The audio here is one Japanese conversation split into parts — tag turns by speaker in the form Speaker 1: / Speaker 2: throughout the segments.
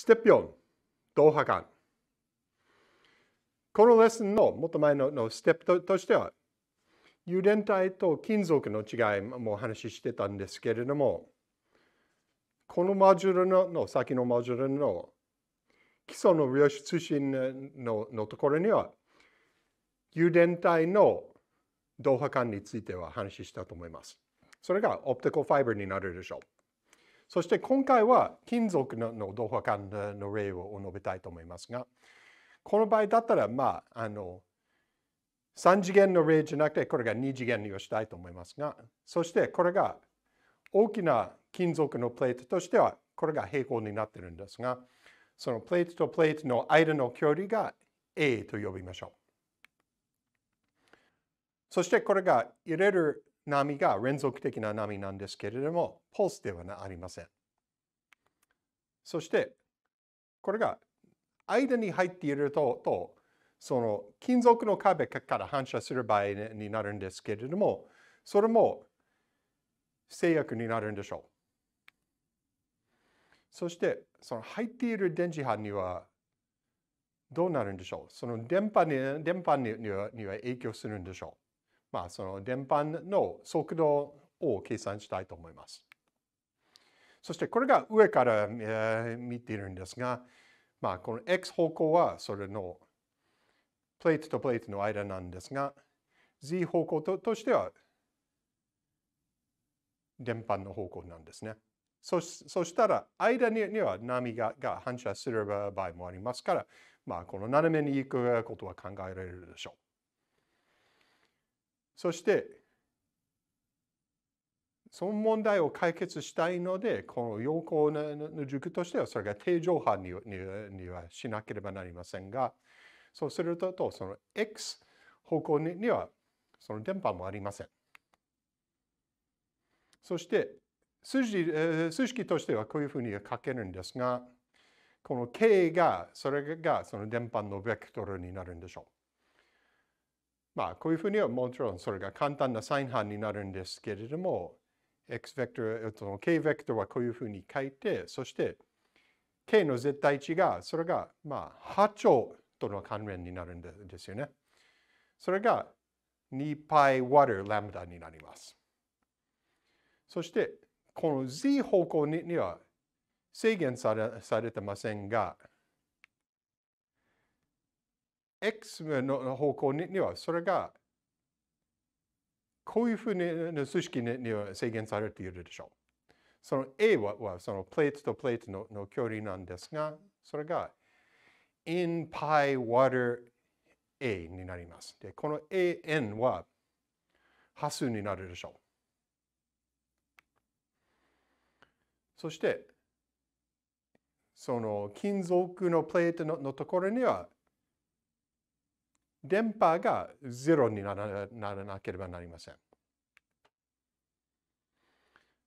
Speaker 1: ステップ4同波間。このレッスンのもっと前ののステップとしては、油田体と金属の違いもお話ししてたんですけれども、このマジュールのの先のマジュールの基礎の量子通信ののところには、油田体の同波間については話したと思います。それがオプティコファイバーになるでしょう。そして今回は金属の同化間の例を述べたいと思いますが、この場合だったら、まあ、あの、3次元の例じゃなくて、これが2次元にしたいと思いますが、そしてこれが大きな金属のプレートとしては、これが平行になってるんですが、そのプレートとプレートの間の距離が A と呼びましょう。そしてこれが入れる波が連続的な波なんですけれども、ポースではありません。そして、これが間に入っていると、とその金属の壁から反射する場合になるんですけれども、それも制約になるんでしょう。そして、その入っている電磁波にはどうなるんでしょうその電波に電波には影響するんでしょうまあ、その電波の速度を計算したいと思います。そしてこれが上から、え見ているんですが、まあ、この x 方向はそれのプレートとプレートの間なんですが、z 方向ととしては電波の方向なんですね。そそしたら間には波がが反射する場合もありますから、まあ、この斜めに行くことは考えられるでしょう。そしてその問題を解決したいので、この陽光の塾としては、それが定常波にはしなければなりませんが、そうすると、その X 方向にはその電波もありません。そして、数字数式としてはこういうふうに書けるんですが、この K が、それがその電波のベクトルになるんでしょう。まあ、こういうふうにはもちろんそれが簡単なサイン班になるんですけれども、x ベクトル、その k ベクトルはこういうふうに書いて、そして k の絶対値が、それが、まあ、波長との関連になるんですよね。それが 2π 割るラムダになります。そして、この z 方向には制限されされてませんが、X の方向にはそれがこういうふうな数式には制限されているでしょう。その A はそのプレートとプレートのの距離なんですが、それが in pi water A になります。で、この AN は波数になるでしょう。そして、その金属のプレートのところには電波が0にならなければなりません。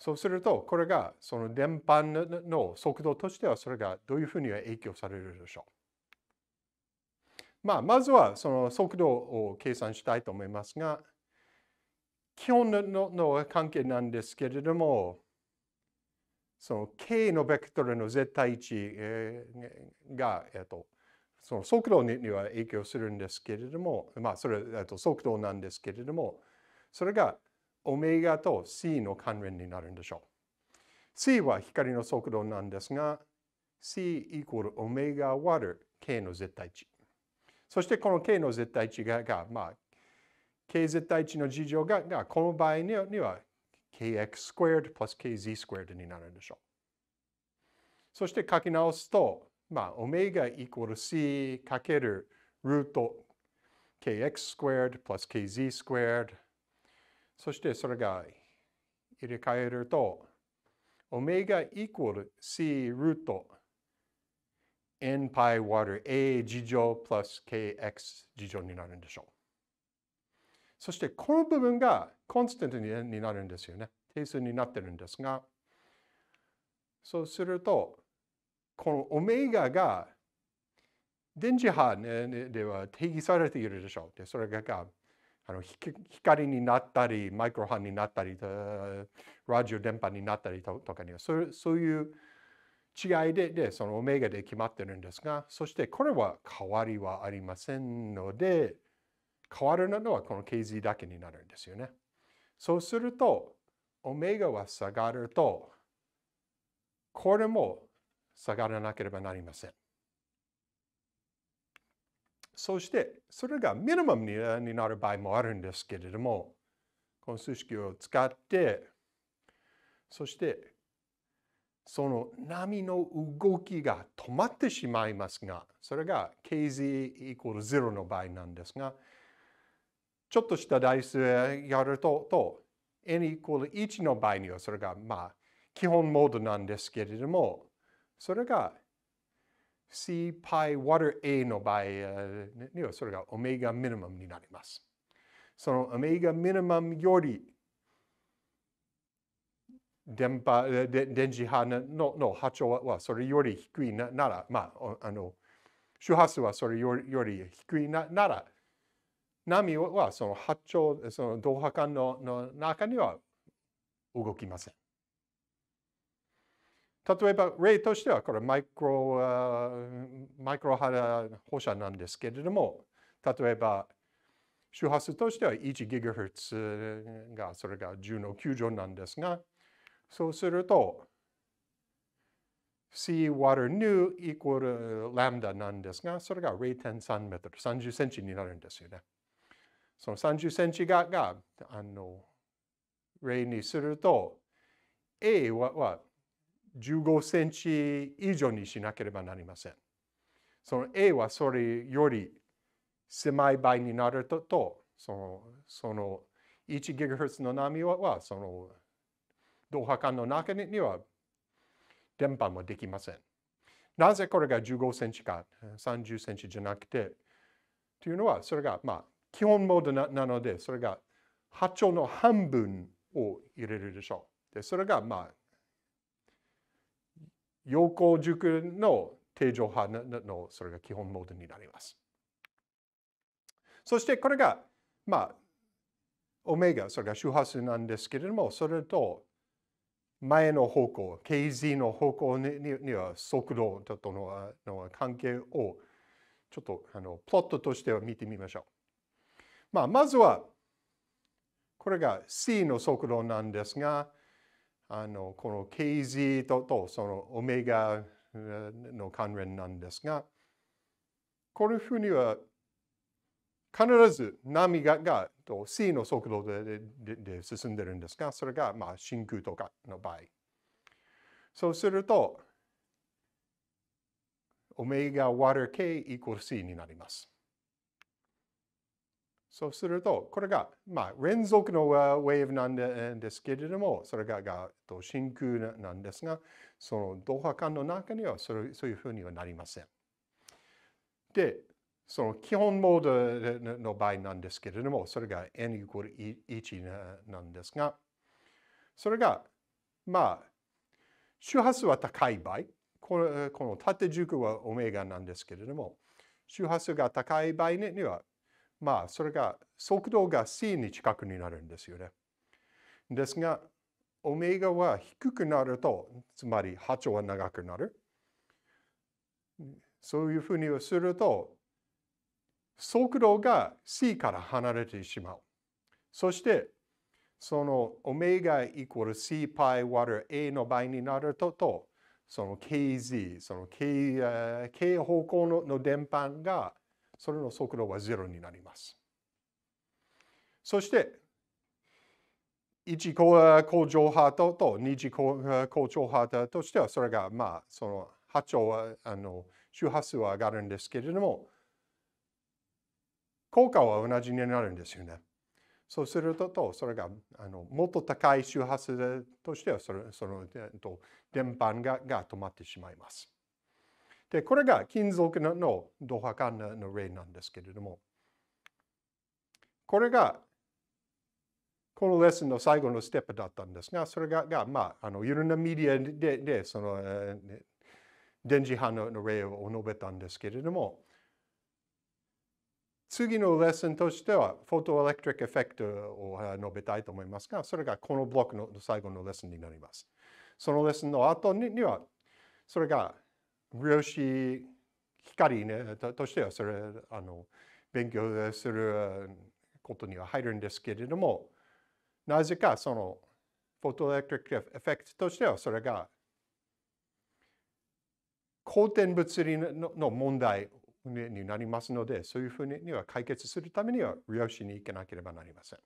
Speaker 1: そうすると、これがその電波の速度としてはそれがどういうふうに影響されるでしょう。まあ、まずはその速度を計算したいと思いますが、基本の関係なんですけれども、その k のベクトルの絶対値が、えっと、その速度には影響するんですけれども、まあ、それだと速度なんですけれども、それがオメガと C の関連になるんでしょう。C は光の速度なんですが、C イコールオメガ割る K の絶対値。そしてこの K の絶対値が、がまあ、K 絶対値の事情が、がこの場合には kx スクエア kz スクエアになるんでしょう。そして書き直すと、まあ、オメガイコール c かけるルート kx スクエアドプラス kz スクエアド。そしてそれが入れ替えると、オメガイコール c ルート n pi 割る a 事乗プラス kx 事乗になるんでしょう。そしてこの部分がコンスタントになるんですよね。定数になってるんですが、そうすると、このオメガが電磁波では定義されているでしょう。でそれがあの光になったり、マイクロ波になったり、ラジオ電波になったりとかには、そうそういう違いでで、そのオメガで決まってるんですが、そしてこれは変わりはありませんので、変わるのはこの KZ だけになるんですよね。そうすると、オメガは下がると、これも下がらなければなりません。そして、それがミニマムになる場合もあるんですけれども、この数式を使って、そして、その波の動きが止まってしまいますが、それが KZ イコール0の場合なんですが、ちょっとした台数やると、と n イコール1の場合には、それがまあ、基本モードなんですけれども、それが c π w a の場合にはそれがオメガミニマムになります。そのオメガミニマムより電波電磁波のの波長はそれより低いなら、まあ、あの周波数はそれよりより低いななら波はその波長その同波間のの中には動きません。例えば例としてはこれマイクロマイクロ波放射なんですけれども例えば周波数としては 1GHz がそれが10の9乗なんですがそうすると C water nu イコールラムダなんですがそれが0.3メートル30センチになるんですよね。その30センチががあの例にすると A は15センチ以上にしなければなりません。その A はそれより狭い場合になるととそのその 1GHz の波はその同波間の中には電波もできません。なぜこれが15センチか30センチじゃなくてというのはそれがまあ基本モードなのでそれが波長の半分を入れるでしょう。でそれがまあ陽光塾の定常派のそれが基本モードになります。そしてこれが、まあ、オメガ、それが周波数なんですけれども、それと前の方向、KZ の方向にには速度とのの関係をちょっとあのプロットとしては見てみましょう。まあ、まずは、これが C の速度なんですが、あのこのケイジととそのオメガの関連なんですが、こういうふうには必ず波がが C の速度ででで進んでるんですが、それがまあ真空とかの場合。そうすると、オメガ w a k イコール C になります。そうすると、これが、まあ、連続のウェーブなんですけれども、それがが真空なんですが、その同波間の中にはそれそういうふうにはなりません。で、その基本モードの場合なんですけれども、それが n イコール1なんですが、それが、まあ、周波数は高い場合、このこの縦軸はオメガなんですけれども、周波数が高い場合にはまあ、それが速度が c に近くになるんですよね。ですが、オメガは低くなると、つまり波長は長くなる。そういうふうにすると、速度が c から離れてしまう。そして、そのオメガイコール c パイ割る a の場合になるとと、その kz、その k, k 方向の電波がそれの速度は0になります。そして、1工場波とと2次工場波としては、それが、まあ、その波長は、あの、周波数は上がるんですけれども、効果は同じになるんですよね。そうすると、それがあのもっと高い周波数としてはそれ、その電波がが止まってしまいます。で、これが金属のドハカンの例なんですけれども、これがこのレッスンの最後のステップだったんですが、それが、がまあ、あのいろんなメディアででその、電磁波の例を述べたんですけれども、次のレッスンとしては、フォトエレクトリックエフェクトを述べたいと思いますが、それがこのブロックの最後のレッスンになります。そのレッスンの後には、それが量子光、ね、としてはそれあの勉強することには入るんですけれどもなぜかそのフォトエレクトリックエフェクトとしてはそれが後転物理の問題になりますのでそういうふうには解決するためには量子に行かなければなりません。